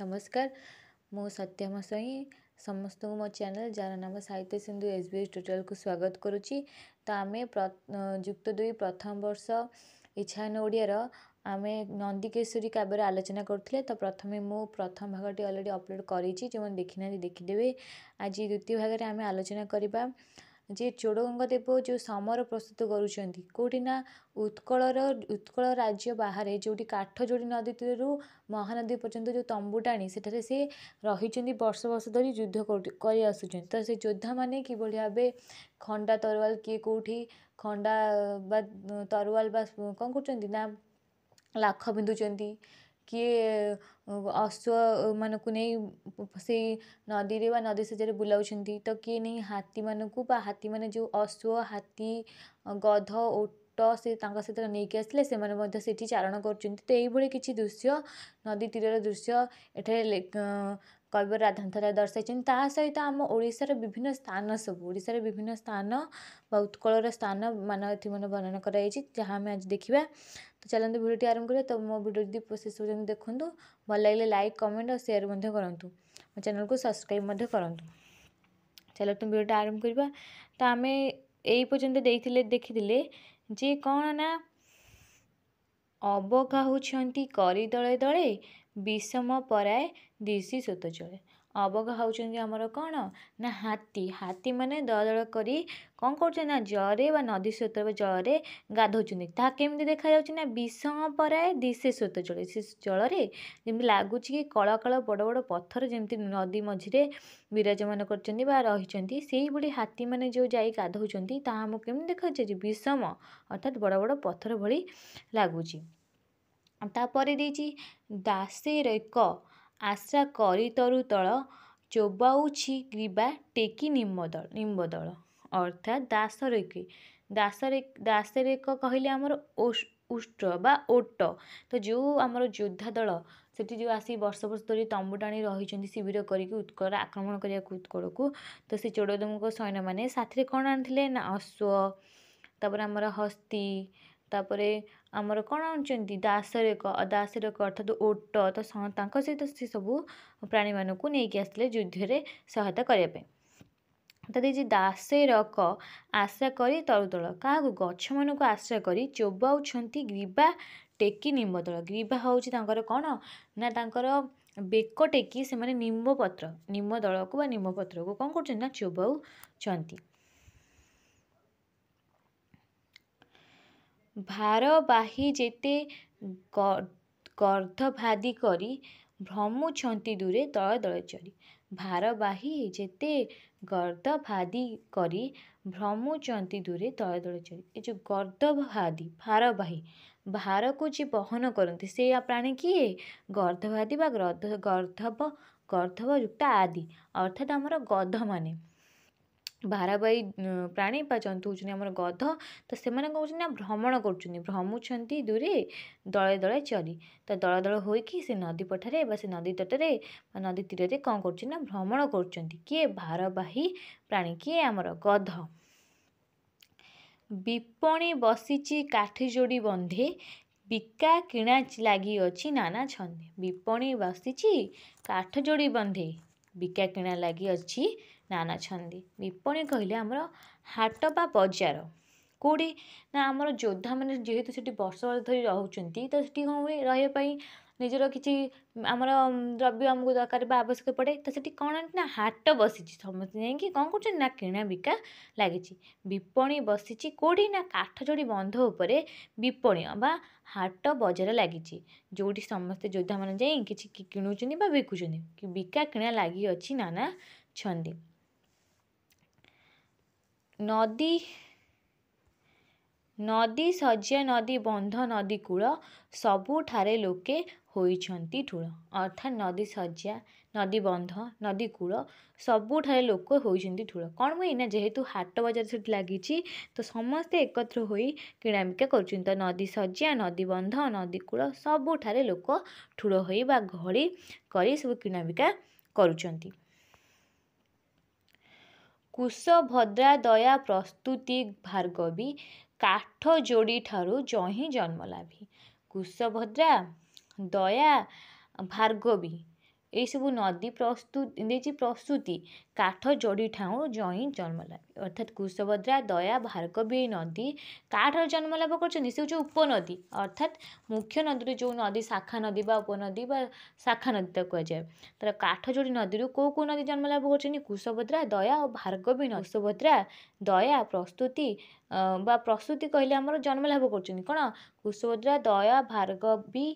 ନମସ୍କାର ମୁଁ ସତ୍ୟମ ସ୍ୱାଇଁ ସମସ୍ତଙ୍କୁ ମୋ ଚ୍ୟାନେଲ୍ ଯାହାର ନାମ Sahitya Sindhu S B S ଟ୍ୟୁଟୋରିଆଲ୍କୁ ସ୍ୱାଗତ କରୁଛି ତ ଆମେ ଯୁକ୍ତ ଦୁଇ ପ୍ରଥମ ବର୍ଷ ଇଚ୍ଛାହୀନ ଓଡ଼ିଆର ଆମେ ନନ୍ଦିକେଶ୍ୱରୀ କାବ୍ୟର ଆଲୋଚନା କରୁଥିଲେ ତ ପ୍ରଥମେ ମୁଁ ପ୍ରଥମ ଭାଗଟି ଅଲରେଡ଼ି ଅପଲୋଡ଼୍ କରିଛି ଯେଉଁମାନେ ଦେଖିନାହାନ୍ତି ଦେଖିଦେବେ ଆଜି ଦ୍ୱିତୀୟ ଭାଗରେ ଆମେ ଆଲୋଚନା କରିବା ଯିଏ ଚୋଡ଼ଗଙ୍ଗଦେବ ଯେଉଁ ସମର ପ୍ରସ୍ତୁତ କରୁଛନ୍ତି କେଉଁଠି ନା ଉତ୍କଳର ଉତ୍କଳ ରାଜ୍ୟ ବାହାରେ ଯେଉଁଠି କାଠଯୋଡ଼ି ନଦୀରୁ ମହାନଦୀ ପର୍ଯ୍ୟନ୍ତ ଯେଉଁ ତମ୍ବୁଟାଣି ସେଠାରେ ସେ ରହିଛନ୍ତି ବର୍ଷ ବର୍ଷ ଧରି ଯୁଦ୍ଧ କରି ଆସୁଛନ୍ତି ତ ସେ ଯୋଦ୍ଧାମାନେ କିଭଳି ଭାବେ ଖଣ୍ଡା ତରୱାଲ କିଏ କେଉଁଠି ଖଣ୍ଡା ବା ତରୱାଲ ବା କ'ଣ କରୁଛନ୍ତି ନା ଲାଖ ବିନ୍ଧୁଛନ୍ତି କିଏ अश्व मनको नै सही नदी नदीसेजले बुलाउँछ त कि नै बा हाथी माने जो अश्व हाथी गध ओटा नै आसिसै चारण किछि दृश्य नदी तीर दृश्य ए कैवर राधाथरा दर्शा ता सहित हम ओडिसा रे विभिन्न स्थान ओडिसा रे विभिन्न स्थान वा उत्कल र स्थान म वर्णन जहाँ में आज देखिबा ତ ଚାଲନ୍ତୁ ଭିଡ଼ିଓଟି ଆରମ୍ଭ କରିବା ତ ମୋ ଭିଡ଼ିଓ ଯଦି ଶେଷ ପର୍ଯ୍ୟନ୍ତ ଦେଖନ୍ତୁ ଭଲ ଲାଗିଲେ ଲାଇକ୍ କମେଣ୍ଟ ଆଉ ସେୟାର ମଧ୍ୟ କରନ୍ତୁ ମୋ ଚ୍ୟାନେଲକୁ ସବସ୍କ୍ରାଇବ୍ ମଧ୍ୟ କରନ୍ତୁ ଚାଲନ୍ତୁ ଭିଡ଼ିଓଟା ଆରମ୍ଭ କରିବା ତ ଆମେ এই পর্যন্ত দেইলে দেখিলে যে କ'ଣ ନା ଅବକାହୁଛନ୍ତି କରି ଦଳେ ଦଳେ ବିଷମ ପରାଏ ଦିଶି ସୋତ ଜଳେ ଅବଗ ହେଉଛନ୍ତି ଆମର କ'ଣ ନା ହାତୀ ହାତୀମାନେ ଦଳ କରି କ'ଣ କରୁଛନ୍ତି ନା ଜଳରେ ବା ନଦୀ ସ୍ରୋତରେ ବା ଜଳରେ ଗାଧଉଛନ୍ତି ତାହା କେମିତି ଦେଖାଯାଉଛି ନା ବିଷମ ପରାଏ ଦିଶେ ସ୍ରୋତ ଜଳ ସେ ଜଳରେ ଯେମିତି ଲାଗୁଛି କି କଳ କଳ ବଡ଼ ବଡ଼ ପଥର ଯେମିତି ନଦୀ ମଝିରେ ବିରାଜମାନ କରିଛନ୍ତି ବା ରହିଛନ୍ତି ସେହିଭଳି ହାତୀମାନେ ଯେଉଁ ଯାଇ ଗାଧଉଛନ୍ତି ତାହା ଆମକୁ କେମିତି ଦେଖାଯାଉଛି ବିଷମ ଅର୍ଥାତ୍ ବଡ଼ ବଡ଼ ପଥର ଭଳି ଲାଗୁଛି ତାପରେ ଦେଇଛି ଦାସେର ଏକ ଆଶା ତଳ ଚୋବାଉଛି ଗ୍ରୀବା ଟେକି ନିମ୍ବଦଳ ନିମ୍ବଦଳ ଅର୍ଥାତ୍ ଦାସରେକେ ଦାସରେ ଦାସରେକ କହିଲେ ଆମର ଉଷ୍ଟ୍ର ବା ଓଟ ତ ଯେଉଁ ଆମର ଯୋଦ୍ଧା ଦଳ ସେଠି ଯେଉଁ ଆସି ବର୍ଷ ବର୍ଷ ଧରି ତମ୍ବୁ ଟାଣି ରହିଛନ୍ତି ଶିବିର କରିକି ଉତ୍କଳ ଆକ୍ରମଣ କରିବାକୁ ଉତ୍କଳକୁ ତ ସେ ଚୋଡ଼ଦମଙ୍କ ସୈନ୍ୟମାନେ ସାଥିରେ କ'ଣ ଆଣିଥିଲେ ନା ଅଶ୍ୱ ତା'ପରେ ଆମର ହସ୍ତି ତା'ପରେ ଆମର କ'ଣ ଆଣୁଛନ୍ତି ଦାସରେକ ଦାସରକ ଅର୍ଥାତ୍ ଓଟ ତ ତାଙ୍କ ସହିତ ସେ ସବୁ ପ୍ରାଣୀମାନଙ୍କୁ ନେଇକି ଆସିଥିଲେ ଯୁଦ୍ଧରେ ସହାୟତା କରିବା ପାଇଁ ତଥା ଯେ ଦାସରକ ଆଶା କରି ତରୁତଳ କାହାକୁ ଗଛମାନଙ୍କୁ ଆଶା କରି ଚୋବାଉଛନ୍ତି ଗ୍ରୀବା ଟେକି ନିମ୍ବ ତଳ ଗ୍ରୀବା ହେଉଛି ତାଙ୍କର କ'ଣ ନା ତାଙ୍କର ବେକ ଟେକି ସେମାନେ ନିମ୍ବ ପତ୍ର ନିମ୍ବ ଦଳକୁ ବା ନିମ୍ବ ପତ୍ରକୁ କ'ଣ କରୁଛନ୍ତି ନା ଚୋବାଉଛନ୍ତି ଭାରବାହୀ ଯେତେ ଗର୍ଦ୍ଧଭାଦି କରି ଭ୍ରମୁଛନ୍ତି ଦୂରେ ଦଳ ଦଳ ଚରି ଭାରବାହୀ ଯେତେ ଗର୍ଦ୍ଧଭାଦି କରି ଭ୍ରମୁଛନ୍ତି ଦୂରେ ଦଳ ଦଳ ଚରି ଏ ଯେଉଁ ଗର୍ଦ୍ଧଭାଦି ଭାରବାହୀ ଭାରକୁ ଯିଏ ବହନ କରନ୍ତି ସେ ପ୍ରାଣୀ କିଏ ଗର୍ଦ୍ଧଭାଦି ବା ଗର୍ଦ୍ଧ ଗର୍ଦ୍ଧବ ଗର୍ଦ୍ଧବ ଯୁକ୍ତ ଆଦି ଅର୍ଥାତ୍ ଆମର ଗଧମାନେ ବାରାବାଈ ପ୍ରାଣୀ ବା ଜନ୍ତୁ ହେଉଛନ୍ତି ଆମର ଗଧ ତ ସେମାନେ କ'ଣ କହୁଛନ୍ତି ନା ଭ୍ରମଣ କରୁଛନ୍ତି ଭ୍ରମୁଛନ୍ତି ଦୂରେ ଦଳେ ଦଳେ ଚରି ତ ଦଳ ଦଳ ହୋଇକି ସେ ନଦୀ ପଠାରେ ବା ସେ ନଦୀ ତଟରେ ବା ନଦୀ ତୀରରେ କ'ଣ କରୁଛନ୍ତି ନା ଭ୍ରମଣ କରୁଛନ୍ତି କିଏ ଭାରବାହୀ ପ୍ରାଣୀ କିଏ ଆମର ଗଧ ବିପଣୀ ବସିଛି କାଠି ଯୋଡ଼ି ବନ୍ଧେ ବିକା କିଣା ଲାଗିଅଛି ନାନା ଛନ୍ଦେ ବିପଣୀ ବସିଛି କାଠ ଯୋଡ଼ି ବନ୍ଧେ ବିକା କିଣା ଲାଗିଅଛି ନାନା ଛନ୍ଦି ବିପଣୀ କହିଲେ ଆମର ହାଟ ବା ବଜାର କେଉଁଠି ନା ଆମର ଯୋଦ୍ଧାମାନେ ଯେହେତୁ ସେଠି ବର୍ଷ ବର୍ଷ ଧରି ରହୁଛନ୍ତି ତ ସେଠି କ'ଣ ହୁଏ ରହିବା ପାଇଁ ନିଜର କିଛି ଆମର ଦ୍ରବ୍ୟ ଆମକୁ ଦରକାର ବା ଆବଶ୍ୟକ ପଡ଼େ ତ ସେଠି କ'ଣ ନା ହାଟ ବସିଛି ସମସ୍ତେ ଯାଇକି କ'ଣ କରୁଛନ୍ତି ନା କିଣା ବିକା ଲାଗିଛି ବିପଣୀ ବସିଛି କେଉଁଠି ନା କାଠ କାଠଯୋଡ଼ି ବନ୍ଧ ଉପରେ ବିପଣୀ ବା ହାଟ ବଜାର ଲାଗିଛି ଯେଉଁଠି ସମସ୍ତେ ଯୋଦ୍ଧାମାନେ ଯାଇ କିଛି କିଣୁଛନ୍ତି ବା ବିକୁଛନ୍ତି ବିକା କିଣା ଲାଗିଅଛି ନାନା ଛନ୍ଦି ନଦୀ ନଦୀ ଶଯ୍ୟା ନଦୀ ବନ୍ଧ ନଦୀ କୂଳ ସବୁଠାରେ ଲୋକେ ହୋଇଛନ୍ତି ଠୁଳ ଅର୍ଥାତ୍ ନଦୀ ଶଯ୍ୟା ନଦୀ ବନ୍ଧ ନଦୀ କୂଳ ସବୁଠାରେ ଲୋକ ହୋଇଛନ୍ତି ଠୁଳ କ'ଣ ମୁଁ ଏଇନା ଯେହେତୁ ହାଟ ବଜାର ସେଠି ଲାଗିଛି ତ ସମସ୍ତେ ଏକତ୍ର ହୋଇ କିଣାବିକା କରୁଛନ୍ତି ତ ନଦୀ ଶଯ୍ୟା ନଦୀ ବନ୍ଧ ନଦୀ କୂଳ ସବୁଠାରେ ଲୋକ ଠୁଳ ହୋଇ ବା ଘଡ଼ି କରି ସବୁ କିଣାବିକା କରୁଛନ୍ତି କୁଶଭଦ୍ରା ଦୟା ପ୍ରସ୍ତୁତି ଭାର୍ଗବି କାଠ ଯୋଡ଼ିଠାରୁ ଜହିଁ ଜନ୍ମଲାଭି କୁଶଭଦ୍ରା ଦୟା ଭାର୍ଗବି ଏହିସବୁ ନଦୀ ପ୍ରସ୍ତୁ ଦେଇଛି ପ୍ରସ୍ତୁତି କାଠ ଠାଉଁ ଜଇଁ ଜନ୍ମଲାଭ ଅର୍ଥାତ୍ କୁଶଭଦ୍ରା ଦୟା ଭାର୍ଗବୀ ଏହି ନଦୀ କାଠର ଜନ୍ମଲାଭ କରିଛନ୍ତି ସେ ହେଉଛି ଉପନଦୀ ଅର୍ଥାତ୍ ମୁଖ୍ୟ ନଦୀରୁ ଯେଉଁ ନଦୀ ଶାଖା ନଦୀ ବା ଉପନଦୀ ବା ଶାଖା ନଦୀ ତାକୁ କୁହାଯାଏ ତା'ର କାଠଯୋଡ଼ି ନଦୀରୁ କେଉଁ କେଉଁ ନଦୀ ଜନ୍ମଲାଭ କରିଛନ୍ତି କୁଶଭଦ୍ରା ଦୟା ଓ ଭାର୍ଗବୀ ନଦୀ କୁଶଭଦ୍ରା ଦୟା ପ୍ରସ୍ତୁତି ବା ପ୍ରସ୍ତୁତି କହିଲେ ଆମର ଜନ୍ମଲାଭ କରୁଛନ୍ତି କ'ଣ କୁଶଭଦ୍ରା ଦୟା ଭାର୍ଗବୀ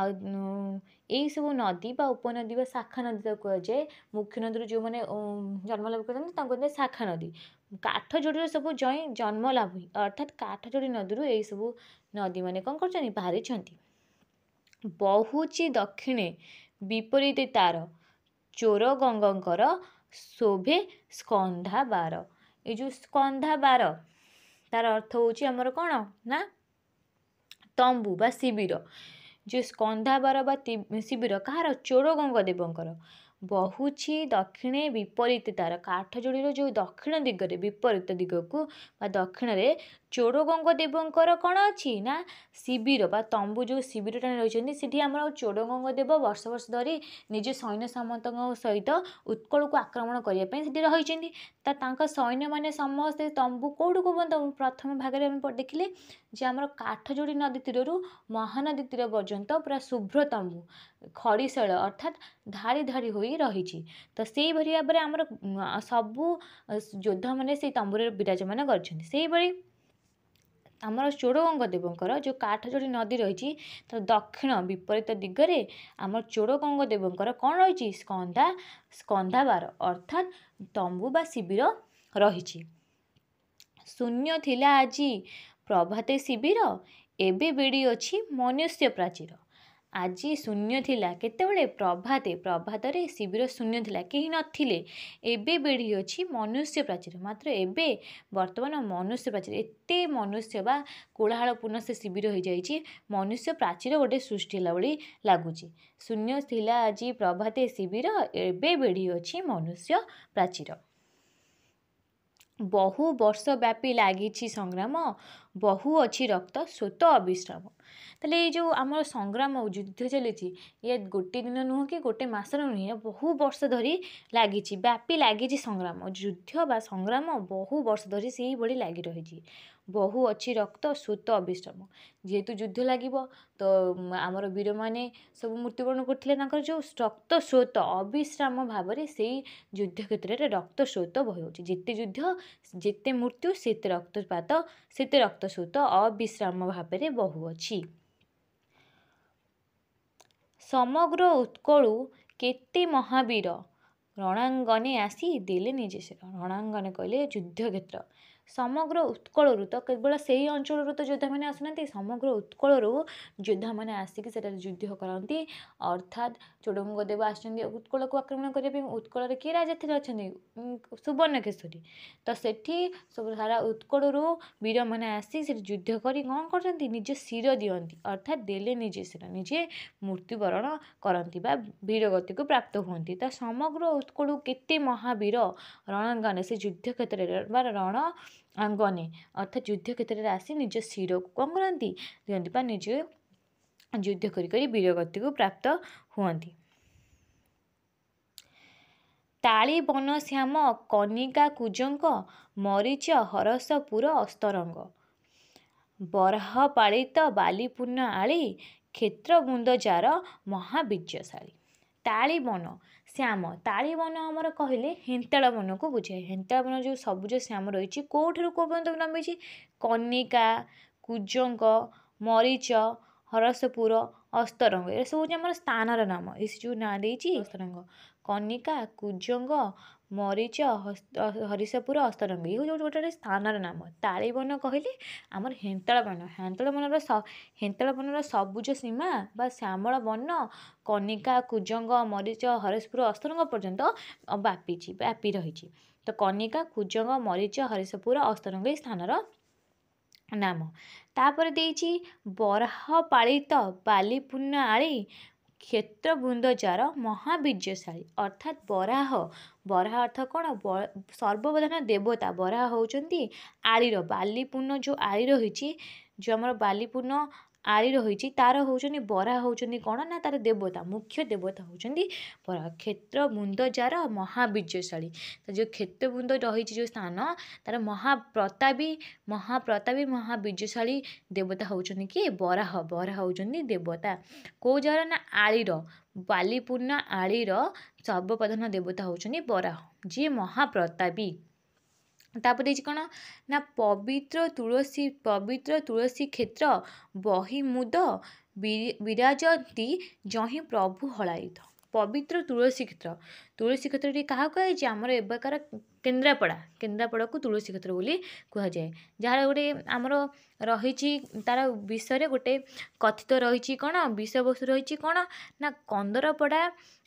ଆଉ ଏହିସବୁ ନଦୀ ବା ଉପନଦୀ ବା ଶାଖା ନଦୀ ତାକୁ କୁହାଯାଏ ମୁଖ୍ୟ ନଦୀରୁ ଯେଉଁମାନେ ଜନ୍ମଲାଭ କରିଥାନ୍ତି ତାଙ୍କୁ କୁହାଯାଏ ଶାଖା ନଦୀ କାଠଯୋଡ଼ିର ସବୁ ଜଇଁ ଜନ୍ମଲାଭ ହୁଏ ଅର୍ଥାତ୍ କାଠଯୋଡ଼ି ନଦୀରୁ ଏହିସବୁ ନଦୀମାନେ କ'ଣ କରୁଛନ୍ତି ବାହାରିଛନ୍ତି ବହୁଛି ଦକ୍ଷିଣେ ବିପରୀତ ତାର ଚୋର ଗଙ୍ଗଙ୍କର ଶୋଭେ ସ୍କନ୍ଧାବାର ଏ ଯେଉଁ ସ୍କନ୍ଧାବାର ତାର ଅର୍ଥ ହେଉଛି ଆମର କ'ଣ ନା ତମ୍ବୁ ବା ଶିବିର ଯେ ସ୍କନ୍ଧାବର ବା ଶିବିର କାହାର ଚୋର ଗଙ୍ଗଦେବଙ୍କର ବହୁଛି ଦକ୍ଷିଣେ ବିପରୀତ ତାର କାଠଯୋଡ଼ିର ଯେଉଁ ଦକ୍ଷିଣ ଦିଗରେ ବିପରୀତ ଦିଗକୁ ବା ଦକ୍ଷିଣରେ ଚୋର ଗଙ୍ଗଦେବଙ୍କର କ'ଣ ଅଛି ନା ଶିବିର ବା ତମ୍ବୁ ଯେଉଁ ଶିବିରଟା ରହିଛନ୍ତି ସେଠି ଆମର ଚୋର ଦେବ ବର୍ଷ ବର୍ଷ ଧରି ନିଜ ସୈନ୍ୟ ସମସ୍ତଙ୍କ ସହିତ ଉତ୍କଳକୁ ଆକ୍ରମଣ କରିବା ପାଇଁ ସେଠି ରହିଛନ୍ତି ତା ତାଙ୍କ ସୈନ୍ୟମାନେ ସମସ୍ତେ ତମ୍ବୁ କେଉଁଠୁ କୁହନ୍ତୁ ପ୍ରଥମ ଭାଗରେ ଆମେ ଦେଖିଲେ ଯେ ଆମର କାଠଯୋଡ଼ି ନଦୀ ତୀରରୁ ମହାନଦୀ ତୀର ପର୍ଯ୍ୟନ୍ତ ପୁରା ଶୁଭ୍ର ତମ୍ବୁ ଖଡ଼ିଶୈଳ ଅର୍ଥାତ୍ ଧାଡ଼ି ଧାଡ଼ି ହୋଇ ରହିଛି ତ ସେହିଭଳି ଭାବରେ ଆମର ସବୁ ଯୋଦ୍ଧାମାନେ ସେଇ ତମ୍ବୁରେ ବିରାଜମାନ କରିଛନ୍ତି ସେହିଭଳି ଆମର ଚୋଡ଼ଗଙ୍ଗ ଦେବଙ୍କର ଯେଉଁ କାଠଯୋଡ଼ି ନଦୀ ରହିଛି ତା'ର ଦକ୍ଷିଣ ବିପରୀତ ଦିଗରେ ଆମର ଚୋଡ଼ଗଙ୍ଗ ଦେବଙ୍କର କ'ଣ ରହିଛି ସ୍କନ୍ଧା ସ୍କନ୍ଧାବାର ଅର୍ଥାତ୍ ତମ୍ବୁ ବା ଶିବିର ରହିଛି ଶୂନ୍ୟ ଥିଲା ଆଜି ପ୍ରଭାତେ ଶିବିର ଏବେ ବିଡ଼ି ଅଛି ମନୁଷ୍ୟ ପ୍ରାଚୀର ଆଜି ଶୂନ୍ୟ ଥିଲା କେତେବେଳେ ପ୍ରଭାତେ ପ୍ରଭାତରେ ଶିବିର ଶୂନ୍ୟ ଥିଲା କେହି ନଥିଲେ ଏବେ ବେଢ଼ି ଅଛି ମନୁଷ୍ୟ ପ୍ରାଚୀର ମାତ୍ର ଏବେ ବର୍ତ୍ତମାନ ମନୁଷ୍ୟ ପ୍ରାଚୀର ଏତେ ମନୁଷ୍ୟ ବା କୋଳାହଳପୂର୍ଣ୍ଣ ସେ ଶିବିର ହୋଇଯାଇଛି ମନୁଷ୍ୟ ପ୍ରାଚୀର ଗୋଟେ ସୃଷ୍ଟି ହେଲା ଭଳି ଲାଗୁଛି ଶୂନ୍ୟ ଥିଲା ଆଜି ପ୍ରଭାତେ ଶିବିର ଏବେ ବେଢ଼ି ଅଛି ମନୁଷ୍ୟ ପ୍ରାଚୀର ବହୁ ବର୍ଷ ବ୍ୟାପୀ ଲାଗିଛି ସଂଗ୍ରାମ ବହୁ ଅଛି ରକ୍ତ ସ୍ରୋତ ଅବିଶ୍ରାମ ତାହେଲେ ଏଇ ଯେଉଁ ଆମର ସଂଗ୍ରାମ ଆଉ ଯୁଦ୍ଧ ଚାଲିଛି ଇଏ ଗୋଟେ ଦିନ ନୁହଁ କି ଗୋଟେ ମାସର ନୁହେଁ ଏହା ବହୁ ବର୍ଷ ଧରି ଲାଗିଛି ବ୍ୟାପୀ ଲାଗିଛି ସଂଗ୍ରାମ ଯୁଦ୍ଧ ବା ସଂଗ୍ରାମ ବହୁ ବର୍ଷ ଧରି ସେହିଭଳି ଲାଗି ରହିଛି ବହୁ ଅଛି ରକ୍ତ ସ୍ରୋତ ଅବିଶ୍ରମ ଯେହେତୁ ଯୁଦ୍ଧ ଲାଗିବ ତ ଆମର ବୀରମାନେ ସବୁ ମୃତ୍ୟୁବରଣ କରିଥିଲେ ତାଙ୍କର ଯେଉଁ ରକ୍ତ ସ୍ରୋତ ଅବିଶ୍ରାମ ଭାବରେ ସେଇ ଯୁଦ୍ଧ କ୍ଷେତ୍ରରେ ରକ୍ତ ସ୍ରୋତ ବହିଯାଉଛି ଯେତେ ଯୁଦ୍ଧ ଯେତେ ମୃତ୍ୟୁ ସେତେ ରକ୍ତପାତ ସେତେ ରକ୍ତ ସ୍ରୋତ ଅବିଶ୍ରାମ ଭାବରେ ବହୁଅଛି ସମଗ୍ର ଉତ୍କଳୁ କେତେ ମହାବୀର ରଣାଙ୍ଗନେ ଆସି ଦେଲେ ନିଜେ ସେ ରଣାଙ୍ଗନେ କହିଲେ ଯୁଦ୍ଧକ୍ଷେତ୍ର ସମଗ୍ର ଉତ୍କଳରୁ ତ କେବଳ ସେଇ ଅଞ୍ଚଳରୁ ତ ଯୋଦ୍ଧାମାନେ ଆସୁନାହାନ୍ତି ସମଗ୍ର ଉତ୍କଳରୁ ଯୋଦ୍ଧାମାନେ ଆସିକି ସେଠାରେ ଯୁଦ୍ଧ କରନ୍ତି ଅର୍ଥାତ୍ ଚୋଡ଼ଗଙ୍ଗଦେବ ଆସିଛନ୍ତି ଉତ୍କଳକୁ ଆକ୍ରମଣ କରିବା ପାଇଁ ଉତ୍କଳରେ କିଏ ରାଜା ଥିଲେ ଅଛନ୍ତି ସୁବର୍ଣ୍ଣକେଶରୀ ତ ସେଠି ସବୁ ସାରା ଉତ୍କଳରୁ ବୀରମାନେ ଆସି ସେଠି ଯୁଦ୍ଧ କରି କ'ଣ କରୁଛନ୍ତି ନିଜ ଶିର ଦିଅନ୍ତି ଅର୍ଥାତ୍ ଦେଲେ ନିଜେ ଶିର ନିଜେ ମୃତ୍ୟୁବରଣ କରନ୍ତି ବା ବୀରଗତିକୁ ପ୍ରାପ୍ତ ହୁଅନ୍ତି ତ ସମଗ୍ର ଉତ୍କଳରୁ କେତେ ମହାବୀର ରଣାଙ୍ଗନେ ସେ ଯୁଦ୍ଧ କ୍ଷେତ୍ରରେ ବା ରଣ ଗନେ ଅର୍ଥାତ୍ ଯୁଦ୍ଧ କ୍ଷେତ୍ରରେ ଆସି ନିଜ ଶିରକୁ କ'ଣ କରନ୍ତି ଦିଅନ୍ତି ବା ନିଜ ଯୁଦ୍ଧ କରି କରି ବୀରଗତିକୁ ପ୍ରାପ୍ତ ହୁଅନ୍ତି ତାଳି ବନ ଶ୍ୟାମ କନିକା କୁଜଙ୍କ ମରିଚ ହରସପୁର ଅସ୍ତରଙ୍ଗ ବରହ ପାଳିତ ବାଲିପୂର୍ଣ୍ଣ ଆଳି କ୍ଷେତ୍ର ବୁନ୍ଦ କ୍ଷେତ୍ରବୁନ୍ଦଜାର ମହାବୀର୍ଯ୍ୟଶାଳୀ ତାଳିବନ ଶ୍ୟାମ ତାଳିବନ ଆମର କହିଲେ ହେନ୍ତାଳବନକୁ ବୁଝାଏ ହେନ୍ତାଳବନ ଯେଉଁ ସବୁଜ ଶ୍ୟାମ ରହିଛି କେଉଁଠାରୁ କେଉଁ ପର୍ଯ୍ୟନ୍ତ ନାମ ନମିଛି କନିକା କୁଜଙ୍ଗ ମରିଚ ହରସପୁର ଅସ୍ତରଙ୍ଗ ଏସବୁ ହେଉଛି ଆମର ସ୍ଥାନର ନାମ ଏସବୁ ନାଁ ଦେଇଛି ଅସ୍ତରଙ୍ଗ କନିକା କୁଜଙ୍ଗ ମରିଚ ହରିଷପୁର ଅସ୍ତରମ୍ବୀ ଏଇ ହେଉଛି ଗୋଟେ ସ୍ଥାନର ନାମ ତାଳିବନ କହିଲେ ଆମର ହେନ୍ତଳବନ ହେନ୍ତଳବନର ହେନ୍ତଳବନର ସବୁଜ ସୀମା ବା ଶ୍ୟାମଳ ବନ କନିକା କୁଜଙ୍ଗ ମରିଚ ହରିଶପୁର ଅସ୍ତରଙ୍ଗ ପର୍ଯ୍ୟନ୍ତ ବ୍ୟାପିଛି ବ୍ୟାପି ରହିଛି ତ କନିକା କୁଜଙ୍ଗ ମରିଚ ହରିଷପୁର ଅସ୍ତରଙ୍ଗ ଏଇ ସ୍ଥାନର ନାମ ତାପରେ ଦେଇଛି ବରାହ ପାଳିତ ବାଲିପୂର୍ଣ୍ଣ ଆଳି କ୍ଷେତ୍ରବୃନ୍ଦ ଯାର ମହାବୀର୍ଯ୍ୟଶାଳୀ ଅର୍ଥାତ୍ ବରାହ ବରାହ ଅର୍ଥ କ'ଣ ସର୍ବପ୍ରଧାନ ଦେବତା ବରାହ ହେଉଛନ୍ତି ଆଳିର ବାଲିପୂର୍ଣ୍ଣ ଯେଉଁ ଆଳି ରହିଛି ଯେଉଁ ଆମର ବାଲିପୂର୍ଣ୍ଣ ଆଳି ରହିଛି ତା'ର ହେଉଛନ୍ତି ବରା ହେଉଛନ୍ତି କ'ଣ ନା ତା'ର ଦେବତା ମୁଖ୍ୟ ଦେବତା ହେଉଛନ୍ତି ବରା କ୍ଷେତ୍ର ମୁଣ୍ଡ ଯା'ର ମହାବୀର୍ଯ୍ୟଶାଳୀ ତ ଯେଉଁ କ୍ଷେତ୍ର ମୁଣ୍ଡ ରହିଛି ଯେଉଁ ସ୍ଥାନ ତା'ର ମହାପ୍ରତାପୀ ମହାପ୍ରତାପୀ ମହାବିଜୟଶାଳୀ ଦେବତା ହେଉଛନ୍ତି କି ବରାହ ବରା ହେଉଛନ୍ତି ଦେବତା କେଉଁ ଯା'ର ନା ଆଳିର ବାଲିପୂର୍ଣ୍ଣ ଆଳିର ସର୍ବପ୍ରଧାନ ଦେବତା ହେଉଛନ୍ତି ବରାହ ଯିଏ ମହାପ୍ରତାପୀ ତାପରେ ହେଇଛି କ'ଣ ନା ପବିତ୍ର ତୁଳସୀ ପବିତ୍ର ତୁଳସୀ କ୍ଷେତ୍ର ବହିମୁଦ ବିରାଜନ୍ତି ଜହିଁ ପ୍ରଭୁ ହଳାୟିତ ପବିତ୍ର ତୁଳସୀ କ୍ଷେତ୍ର ତୁଳସୀ କ୍ଷେତ୍ରଟି କାହାକୁ କୁହାଯାଇଛି ଆମର ଏବେକାର କେନ୍ଦ୍ରାପଡ଼ା କେନ୍ଦ୍ରାପଡ଼ାକୁ ତୁଳସୀ କ୍ଷେତ୍ର ବୋଲି କୁହାଯାଏ ଯାହାର ଗୋଟେ ଆମର ରହିଛି ତା'ର ବିଷୟରେ ଗୋଟେ କଥିତ ରହିଛି କ'ଣ ବିଷୟବସ୍ତୁ ରହିଛି କ'ଣ ନା କନ୍ଦରପଡ଼ା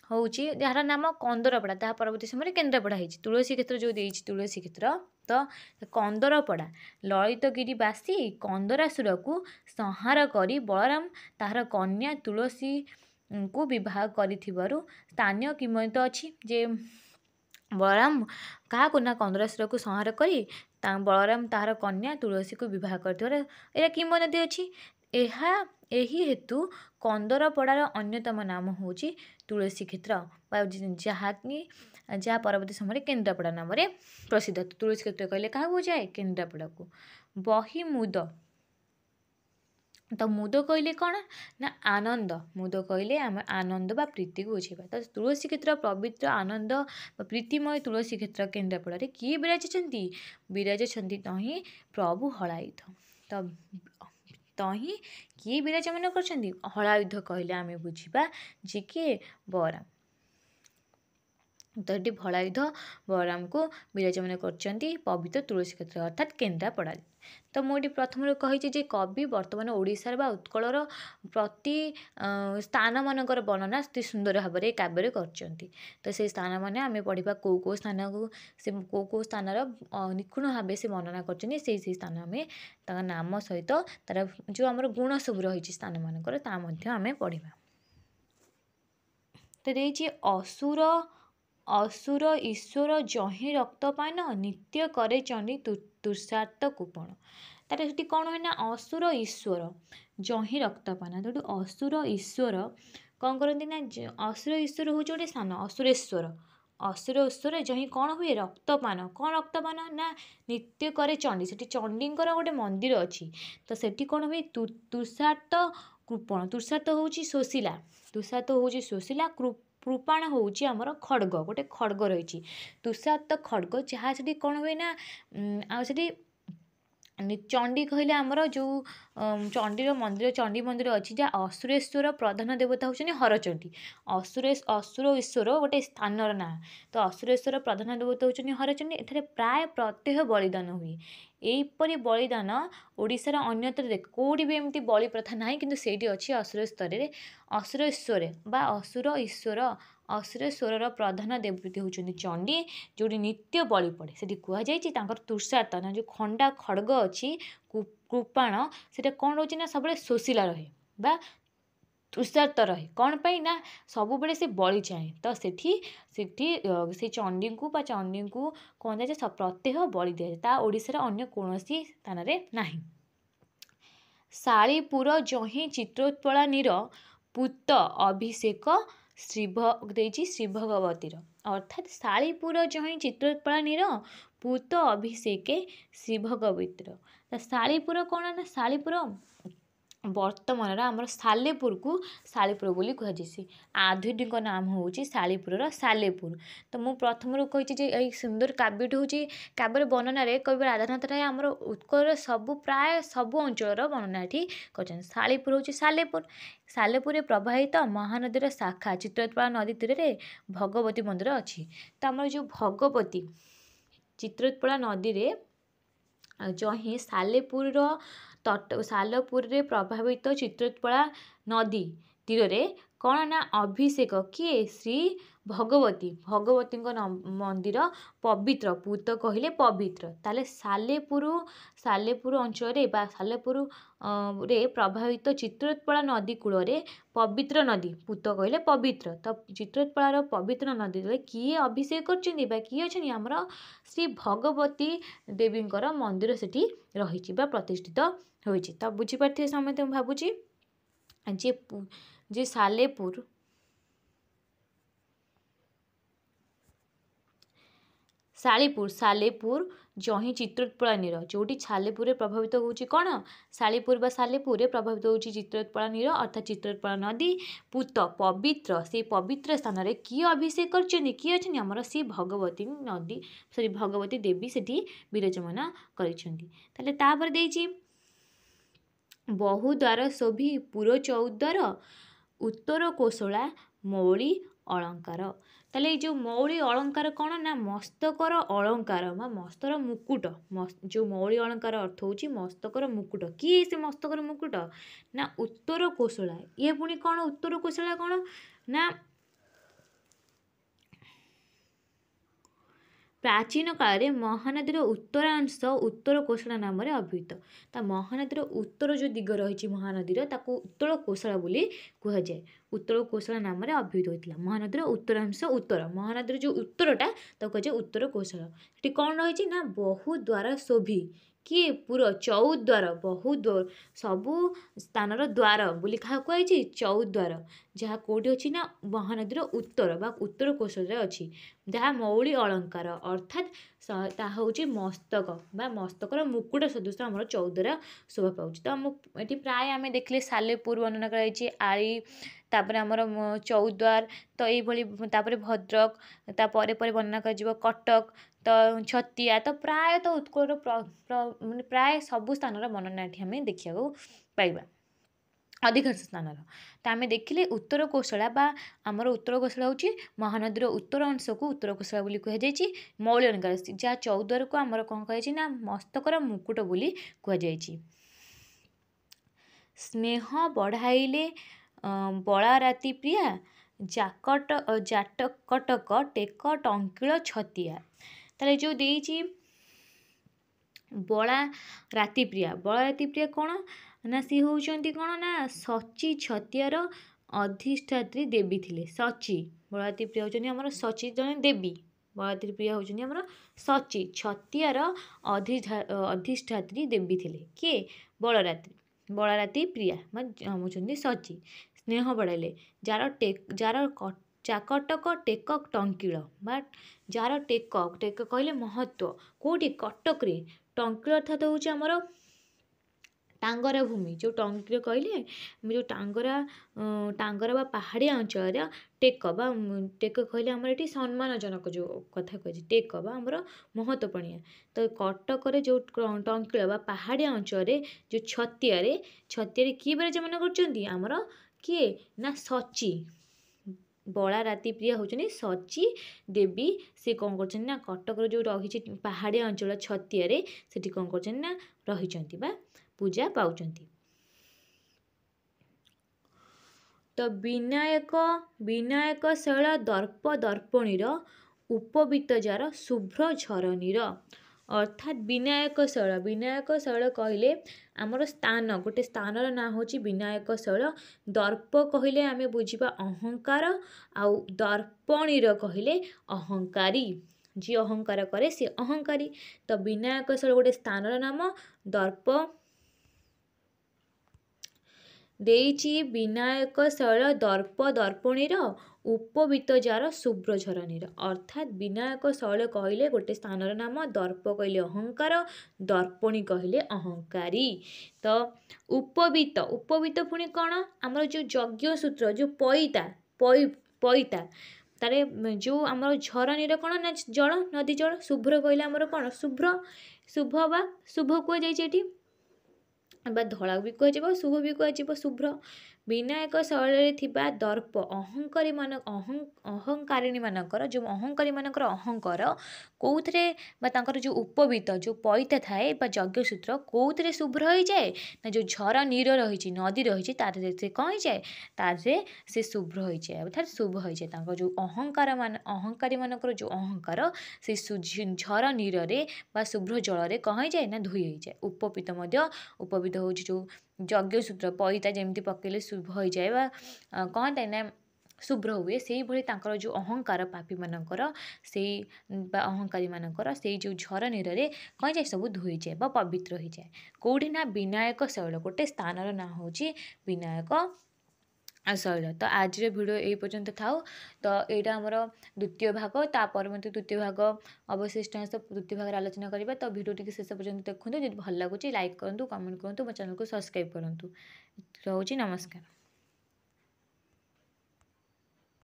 ହେଉଛି ଯାହାର ନାମ କନ୍ଦରପଡ଼ା ତାହା ପରବର୍ତ୍ତୀ ସମୟରେ କେନ୍ଦ୍ରାପଡ଼ା ହେଇଛି ତୁଳସୀ କ୍ଷେତ୍ର ଯେଉଁ ଦେଇଛି ତୁଳସୀ କ୍ଷେତ୍ର ତ କନ୍ଦରପଡ଼ା ଲଳିତଗିରି ବାସି କନ୍ଦରାସୁରକୁ ସଂହାର କରି ବଳରାମ ତାହାର କନ୍ୟା ତୁଳସୀ ଙ୍କୁ ବିବାହ କରିଥିବାରୁ ସ୍ଥାନୀୟ କିମ୍ବତ ଅଛି ଯେ ବଳରାମ କାହାକୁ ନା କନ୍ଦରାସୁରକୁ ସଂହାର କରି ତା ବଳରାମ ତାହାର କନ୍ୟା ତୁଳସୀକୁ ବିବାହ କରିଥିବାର ଏହା କିମ୍ବଦନ୍ତୀ ଅଛି ଏହା ଏହି ହେତୁ କନ୍ଦରପଡ଼ାର ଅନ୍ୟତମ ନାମ ହେଉଛି ତୁଳସୀ କ୍ଷେତ୍ର ବା ଯାହାକି ଯାହା ପରବର୍ତ୍ତୀ ସମୟରେ କେନ୍ଦ୍ରାପଡ଼ା ନାମରେ ପ୍ରସିଦ୍ଧ ତୁଳସୀ କ୍ଷେତ୍ର କହିଲେ କାହାକୁ ଯାଏ କେନ୍ଦ୍ରାପଡ଼ାକୁ ବହିମୁଦ ତ ମୁଦ କହିଲେ କ'ଣ ନା ଆନନ୍ଦ ମୁଦ କହିଲେ ଆମେ ଆନନ୍ଦ ବା ପ୍ରୀତିକୁ ବୁଝେଇବା ତ ତୁଳସୀ କ୍ଷେତ୍ର ପବିତ୍ର ଆନନ୍ଦ ବା ପ୍ରୀତିମୟ ତୁଳସୀ କ୍ଷେତ୍ର କେନ୍ଦ୍ରାପଡ଼ାରେ କିଏ ବିରାଜିଛନ୍ତି ବିରାଜିଛନ୍ତି ତହିଁ ପ୍ରଭୁ ହଳାୟୁଧ ତ ତହିଁ କିଏ ବିରାଜମାନ କରିଛନ୍ତି ହଳାୟୁଧ କହିଲେ ଆମେ ବୁଝିବା ଯେ କିଏ ବରା त को बलरम विराजमान गर्छ पवित्र तुलसी क्षेत्र अर्थात् केन्द्रापडा त मि प्रथमि कवि बर्तमान ओडार उत्कल र प्रति स्थान मर्णना अति सुन्दर भावर क्यु स्थान म पढि के स्थान स्थान से निखुण भाइ वर्णना गर् स्थान नाम सहित तर जो अब गुणसँग स्थान म तामा पढाइ असुर ଅସୁର ଈଶ୍ୱର ଜହିଁ ରକ୍ତପାନ ନିତ୍ୟ କରେଛନ୍ତି ତୁଷାର୍ତ୍ତ କୁପଣ ତାହେଲେ ସେଠି କ'ଣ ହୁଏ ନା ଅସୁର ଈଶ୍ୱର ଜହିଁ ରକ୍ତପାନ ଯେଉଁଠି ଅସୁର ଈଶ୍ୱର କ'ଣ କରନ୍ତି ନା ଅସୁର ଈଶ୍ୱର ହେଉଛି ଗୋଟେ ସ୍ଥାନ ଅସୁରେଶ୍ୱର ଅସୁର ଈଶ୍ୱର ଯହିଁ କ'ଣ ହୁଏ ରକ୍ତପାନ କ'ଣ ରକ୍ତପାନ ନା ନିତ୍ୟ କରେ ଚଣ୍ଡୀ ସେଠି ଚଣ୍ଡୀଙ୍କର ଗୋଟେ ମନ୍ଦିର ଅଛି ତ ସେଠି କ'ଣ ହୁଏ ତୁ ତୁଷାର୍ତ୍ତ କୃପଣ ତୁଷାର୍ତ୍ତ ହେଉଛି ଶୋଷିଲା ତୁଷାର୍ତ୍ତ ହେଉଛି ଶୋଷିଲା କୃ କୃପାଣ ହେଉଛି ଆମର ଖଡ଼ଗ ଗୋଟେ ଖଡ଼ଗ ରହିଛି ତୁଷାତ ଖଡ଼ଗ ଯାହା ସେଠି କ'ଣ ହୁଏ ନା ଆଉ ସେଠି ଚଣ୍ଡୀ କହିଲେ ଆମର ଯେଉଁ ଚଣ୍ଡୀର ମନ୍ଦିର ଚଣ୍ଡୀ ମନ୍ଦିର ଅଛି ଯାହା ଅସୁରେଶ୍ୱର ପ୍ରଧାନ ଦେବତା ହେଉଛନ୍ତି ହରଚଣ୍ଡୀ ଅସୁରେ ଅସୁର ଈଶ୍ୱର ଗୋଟେ ସ୍ଥାନର ନାଁ ତ ଅସୁରେଶ୍ୱର ପ୍ରଧାନ ଦେବତା ହେଉଛନ୍ତି ହରଚଣ୍ଡୀ ଏଠାରେ ପ୍ରାୟ ପ୍ରତ୍ୟହ ବଳିଦାନ ହୁଏ ଏହିପରି ବଳିଦାନ ଓଡ଼ିଶାର ଅନ୍ୟତ୍ର ଦେଖ କେଉଁଠି ବି ଏମିତି ବଳି ପ୍ରଥା ନାହିଁ କିନ୍ତୁ ସେଇଠି ଅଛି ଅସୁର ସ୍ତରରେ ଅସୁର ଈଶ୍ୱର ବା ଅସୁର ଈଶ୍ୱର ଅସୁରେଶ୍ୱରର ପ୍ରଧାନ ଦେବୀ ହେଉଛନ୍ତି ଚଣ୍ଡୀ ଯେଉଁଠି ନିତ୍ୟ ବଳି ପଡ଼େ ସେଠି କୁହାଯାଇଛି ତାଙ୍କର ତୁଷାର ତା ଯେଉଁ ଖଣ୍ଡା ଖଡ଼ଗ ଅଛି କୃପାଣ ସେଇଟା କ'ଣ ହେଉଛି ନା ସବୁବେଳେ ଶୋଷିଲା ରହେ ବା ତୃଷାର୍ତ୍ତ ରହେ କ'ଣ ପାଇଁ ନା ସବୁବେଳେ ସେ ବଳି ଯାଏ ତ ସେଠି ସେଠି ସେ ଚଣ୍ଡୀଙ୍କୁ ବା ଚଣ୍ଡୀଙ୍କୁ କୁହାଯାଏ ଯେ ପ୍ରତ୍ୟେହ ବଳି ଦିଆଯାଏ ତା ଓଡ଼ିଶାର ଅନ୍ୟ କୌଣସି ସ୍ଥାନରେ ନାହିଁ ଶାଳୀପୁର ଜହିଁ ଚିତ୍ରୋତ୍ପଳାନୀର ପୁତ ଅଭିଷେକ ଶ୍ରୀଭ ଦେଇଛି ଶ୍ରୀଭଗବତୀର ଅର୍ଥାତ୍ ଶାଳୀପୁର ଜହିଁ ଚିତ୍ରୋତ୍ପଳାନୀର ପୁତ ଅଭିଷେକେ ଶ୍ରୀଭଗବତୀର ତ ଶାଳୀପୁର କ'ଣ ନା ଶାଳୀପୁର ବର୍ତ୍ତମାନର ଆମର ସାଲେପୁରକୁ ଶାଳିପୁର ବୋଲି କୁହାଯାଇଛି ଆଧୁନିକ ନାମ ହେଉଛି ଶାଳିପୁରର ସାଲେପୁର ତ ମୁଁ ପ୍ରଥମରୁ କହିଛି ଯେ ଏହି ସୁନ୍ଦର କାବ୍ୟଟି ହେଉଛି କାବ୍ୟର ବର୍ଣ୍ଣନାରେ କବିର ଆଧାରନାଥ ଆମର ଉତ୍କଳର ସବୁ ପ୍ରାୟ ସବୁ ଅଞ୍ଚଳର ବର୍ଣ୍ଣନା ଏଠି କରିଛନ୍ତି ଶାଳିପୁର ହେଉଛି ସାଲେପୁର ସାଲେପୁରରେ ପ୍ରବାହିତ ମହାନଦୀର ଶାଖା ଚିତ୍ରପାଳ ନଦୀ ତୀରରେ ଭଗବତୀ ମନ୍ଦିର ଅଛି ତ ଆମର ଯେଉଁ ଭଗବତୀ ଚିତ୍ରପାଳ ନଦୀରେ ଜହିଁ ସାଲେପୁରର ତଟ ସାଲପୁରରେ ପ୍ରଭାବିତ ଚିତ୍ରକଳା ନଦୀ ତୀରରେ କ'ଣ ନା ଅଭିଷେକ କିଏ ଶ୍ରୀ ଭଗବତୀ ଭଗବତୀଙ୍କ ମନ୍ଦିର ପବିତ୍ର ପୂତ କହିଲେ ପବିତ୍ର ତାହେଲେ ସାଲେପୁର ସାଲେପୁର ଅଞ୍ଚଳରେ ବା ସାଲେପୁର ରେ ପ୍ରଭାବିତ ଚିତ୍ରୋତ୍ପଳା ନଦୀ କୂଳରେ ପବିତ୍ର ନଦୀ ପୂତ କହିଲେ ପବିତ୍ର ତ ଚିତ୍ରୋତ୍ପଳାର ପବିତ୍ର ନଦୀ କିଏ ଅଭିଷେକ କରୁଛନ୍ତି ବା କିଏ ଅଛନ୍ତି ଆମର ଶ୍ରୀ ଭଗବତୀ ଦେବୀଙ୍କର ମନ୍ଦିର ସେଠି ରହିଛି ବା ପ୍ରତିଷ୍ଠିତ ହୋଇଛି ତ ବୁଝିପାରିଥିବେ ସମସ୍ତେ ମୁଁ ଭାବୁଛି ଯେ ଯେ ସାଲେପୁର शापुर सालेपुर जो ही चित्रोत्पलानी जोटी सालेपुर प्रभावित कौन शापुर सालेपुर प्रभावित हो चित्रोत्पलानी अर्थात चित्रोत्पला नदी पुत पवित्र से पवित्र स्थान में किए अभिषेक करिए आमर से भगवती नदी सरी भगवती देवी से विराजमान करपर बहुद्वार शोभी पुर चौदर उत्तर कोशला मौली अलंकार ତାହେଲେ ଏଇ ଯେଉଁ ମଉଳି ଅଳଙ୍କାର କ'ଣ ନା ମସ୍ତକର ଅଳଙ୍କାର ବା ମସ୍ତର ମୁକୁଟ ଯେଉଁ ମଉଳି ଅଳଙ୍କାର ଅର୍ଥ ହେଉଛି ମସ୍ତକର ମୁକୁଟ କିଏ ସେ ମସ୍ତକର ମୁକୁଟ ନା ଉତ୍ତର କୋଶଳା ଇଏ ପୁଣି କ'ଣ ଉତ୍ତର କୋଶଳା କ'ଣ ନା ପ୍ରାଚୀନ କାଳରେ ମହାନଦୀର ଉତ୍ତରାଂଶ ଉତ୍ତର କୋଶଳ ନାମରେ ଅଭିହିତ ତ ମହାନଦୀର ଉତ୍ତର ଯେଉଁ ଦିଗ ରହିଛି ମହାନଦୀର ତାକୁ ଉତ୍ତର କୋଶଳ ବୋଲି କୁହାଯାଏ ଉତ୍ତର କୋଶଳ ନାମରେ ଅଭିହିତ ହୋଇଥିଲା ମହାନଦୀର ଉତ୍ତରାଂଶ ଉତ୍ତର ମହାନଦୀର ଯେଉଁ ଉତ୍ତରଟା ତାକୁ କୁହାଯାଏ ଉତ୍ତର କୋଶଳ ସେଠି କ'ଣ ରହିଛି ନା ବହୁ ଦ୍ୱାରା ଶୋଭି କିଏ ପୁର ଚଉଦ୍ୱାର ବହୁ ସବୁ ସ୍ଥାନର ଦ୍ୱାର ବୋଲି କାହାକୁ କୁହାଯାଇଛି ଚଉଦ୍ୱାର ଯାହା କେଉଁଠି ଅଛି ନା ମହାନଦୀର ଉତ୍ତର ବା ଉତ୍ତର କୋଶରେ ଅଛି ଯାହା ମୌଳି ଅଳଙ୍କାର ଅର୍ଥାତ୍ ତାହା ହେଉଛି ମସ୍ତକ ବା ମସ୍ତକର ମୁକୁଟ ସଦୃଶ ଆମର ଚୌଦ୍ଵାର ଶୋଭା ପାଉଛି ତ ଆମ ଏଠି ପ୍ରାୟ ଆମେ ଦେଖିଲେ ସାଲେପୁର ବର୍ଣ୍ଣନା କରାଯାଇଛି ଆଳି ତାପରେ ଆମର ଚୌଦ୍ୱାର ତ ଏଇଭଳି ତାପରେ ଭଦ୍ରକ ତା ପରେ ପରେ ବର୍ଣ୍ଣନା କରାଯିବ କଟକ ତ ଛତିଆ ତ ପ୍ରାୟତଃ ଉତ୍କଳର ମାନେ ପ୍ରାୟ ସବୁ ସ୍ଥାନର ବର୍ଣ୍ଣନା ଏଠି ଆମେ ଦେଖିବାକୁ ପାଇବା ଅଧିକାଂଶ ସ୍ଥାନର ତ ଆମେ ଦେଖିଲେ ଉତ୍ତର କୋଶଳା ବା ଆମର ଉତ୍ତର କୋଶଳା ହେଉଛି ମହାନଦୀର ଉତ୍ତର ଅଂଶକୁ ଉତ୍ତର କୋଶଳା ବୋଲି କୁହାଯାଇଛି ମୌଳିକ ନିକାଶ ଯାହା ଚୌଦ୍ୱାରକୁ ଆମର କ'ଣ କହିଛି ନା ମସ୍ତକର ମୁକୁଟ ବୋଲି କୁହାଯାଇଛି ସ୍ନେହ ବଢ଼ାଇଲେ ବଳାରାତି ପ୍ରିୟା ଜାକଟ ଜାଟକଟକ ଟେକ ଟଙ୍କିଳ ଛତିଆ ତାହେଲେ ଯେଉଁ ଦେଇଛି ବଳା ରାତିପ୍ରିୟା ବଳା ରାତିପ୍ରିୟା କ'ଣ ନା ସିଏ ହେଉଛନ୍ତି କ'ଣ ନା ସଚୀ ଛତିଆର ଅଧିଷ୍ଠାତ୍ରୀ ଦେବୀ ଥିଲେ ସଚୀ ବଳା ରାତିପ୍ରିୟା ହେଉଛନ୍ତି ଆମର ସଚୀ ଜଣେ ଦେବୀ ବଳା ରାତିପ୍ରିୟା ହେଉଛନ୍ତି ଆମର ସଚୀ ଛତିଆର ଅଧିଷ୍ଠାତ୍ରୀ ଦେବୀ ଥିଲେ କିଏ ବଳରାତ୍ରି ବଳରାତି ପ୍ରିୟା ମାନେ ହେଉଛନ୍ତି ସଚୀ ସ୍ନେହ ବଢ଼ାଇଲେ ଯାର ଯାର ଚାକଟକ ଟେକ ଟଙ୍କିଳ ବା ଯାର ଟେକ ଟେକ କହିଲେ ମହତ୍ତ୍ୱ କେଉଁଠି କଟକରେ ଟଙ୍କି ଅର୍ଥାତ ହେଉଛି ଆମର ଟାଙ୍ଗରା ଭୂମି ଯେଉଁ ଟଙ୍କିରେ କହିଲେ ଆମେ ଯେଉଁ ଟାଙ୍ଗରା ଟାଙ୍ଗରା ବା ପାହାଡ଼ିଆ ଅଞ୍ଚଳରେ ଟେକ ବା ଟେକ କହିଲେ ଆମର ଏଠି ସମ୍ମାନଜନକ ଯେଉଁ କଥା କହିଛି ଟେକ ବା ଆମର ମହତ୍ୱପଣିଆ ତ କଟକରେ ଯେଉଁ ଟଙ୍କିଳ ବା ପାହାଡ଼ିଆ ଅଞ୍ଚଳରେ ଯେଉଁ ଛତିଆରେ ଛତିଆରେ କିଏ ବିରାଜମାନ କରୁଛନ୍ତି ଆମର କିଏ ନା ସଚି ବଳା ରାତି ପ୍ରିୟା ହେଉଛନ୍ତି ସଚି ଦେବୀ ସେ କ'ଣ କରୁଛନ୍ତି ନା କଟକର ଯେଉଁ ରହିଛି ପାହାଡ଼ିଆ ଅଞ୍ଚଳ ଛତିଆରେ ସେଠି କ'ଣ କରୁଛନ୍ତି ନା ରହିଛନ୍ତି ବା ପୂଜା ପାଉଛନ୍ତି ତ ବିନାୟକ ବିନାୟକ ଶୈଳ ଦର୍ପ ଦର୍ପଣୀର ଉପବିତ ଯାର ଶୁଭ୍ର ଝରଣୀର अर्थात् विनायक शैल विनायक शैल कहिले आमर स्थान गटे स्थान र नाम हौ विनायक शैल दर्प कहिले आम बुझि अहङ्कार आउ दर्पणी र कि अहङ्कारी जि अहङ्कार कर सि त विनायक शै गए स्पे विनायक शैल दर्प दर्पणी ଉପବୀତ ଯାର ଶୁଭ୍ର ଝରଣୀର ଅର୍ଥାତ୍ ବିନାୟକ ଶୈଳ କହିଲେ ଗୋଟେ ସ୍ଥାନର ନାମ ଦର୍ପ କହିଲେ ଅହଙ୍କାର ଦର୍ପଣୀ କହିଲେ ଅହଙ୍କାରୀ ତ ଉପବୀତ ଉପବୀତ ପୁଣି କ'ଣ ଆମର ଯେଉଁ ଯଜ୍ଞ ସୂତ୍ର ଯେଉଁ ପଇତା ପଇ ପଇତା ତାରେ ଯେଉଁ ଆମର ଝରଣୀର କ'ଣ ନା ଜଳ ନଦୀ ଜଳ ଶୁଭ୍ର କହିଲେ ଆମର କ'ଣ ଶୁଭ୍ର ଶୁଭ ବା ଶୁଭ କୁହାଯାଇଛି ଏଠି ବା ଧଳା ବି କୁହାଯିବ ଶୁଭ ବି କୁହାଯିବ ଶୁଭ୍ର ବିନାୟକ ଶୈଳୀରେ ଥିବା ଦର୍ପ ଅହଙ୍କାରୀମାନ ଅହଙ୍କାରିଣୀମାନଙ୍କର ଯେଉଁ ଅହଙ୍କାରୀମାନଙ୍କର ଅହଙ୍କାର କେଉଁଥିରେ ବା ତାଙ୍କର ଯେଉଁ ଉପବିତ ଯେଉଁ ପଇତା ଥାଏ ବା ଯଜ୍ଞସୂତ୍ର କେଉଁଥିରେ ଶୁଭ୍ର ହୋଇଯାଏ ନା ଯେଉଁ ଝର ନୀର ରହିଛି ନଦୀ ରହିଛି ତାରରେ ସେ କ'ଣ ହୋଇଯାଏ ତାରରେ ସେ ଶୁଭ୍ର ହୋଇଯାଏ ଅର୍ଥାତ୍ ଶୁଭ ହୋଇଯାଏ ତାଙ୍କର ଯେଉଁ ଅହଙ୍କାର ମାନ ଅହଙ୍କାରୀମାନଙ୍କର ଯେଉଁ ଅହଙ୍କାର ସେ ଝର ନୀରରେ ବା ଶୁଭ୍ର ଜଳରେ କ'ଣ ହୋଇଯାଏ ନା ଧୋଇ ହୋଇଯାଏ ଉପବିତ ମଧ୍ୟ ଉପବିତ ହେଉଛି ଯେଉଁ ଯଜ୍ଞସୂତ୍ର ପଇତା ଯେମିତି ପକାଇଲେ ଶୁଭ ହୋଇଯାଏ ବା କ'ଣ ଥାଏ ନା ଶୁଭ୍ର ହୁଏ ସେଇଭଳି ତାଙ୍କର ଯେଉଁ ଅହଙ୍କାର ପାପୀମାନଙ୍କର ସେଇ ବା ଅହଙ୍କାରୀମାନଙ୍କର ସେଇ ଯେଉଁ ଝରନୀରରେ କ'ଣ ହେଇଯାଏ ସବୁ ଧୋଇଯାଏ ବା ପବିତ୍ର ହୋଇଯାଏ କେଉଁଠି ନା ବିନାୟକ ଶୈଳ ଗୋଟେ ସ୍ଥାନର ନାଁ ହେଉଛି ବିନାୟକ ସଇଲା ତ ଆଜିର ଭିଡ଼ିଓ ଏଇ ପର୍ଯ୍ୟନ୍ତ ଥାଉ ତ ଏଇଟା ଆମର ଦ୍ୱିତୀୟ ଭାଗ ତାପରେ ମଧ୍ୟ ତୃତୀୟ ଭାଗ ଅବଶିଷ୍ଟାଂଶ ଦ୍ୱିତୀୟ ଭାଗରେ ଆଲୋଚନା କରିବା ତ ଭିଡ଼ିଓଟିକୁ ଶେଷ ପର୍ଯ୍ୟନ୍ତ ଦେଖନ୍ତୁ ଯଦି ଭଲ ଲାଗୁଛି ଲାଇକ୍ କରନ୍ତୁ କମେଣ୍ଟ କରନ୍ତୁ ମୋ ଚ୍ୟାନେଲକୁ ସବସ୍କ୍ରାଇବ୍ କରନ୍ତୁ ରହୁଛି ନମସ୍କାର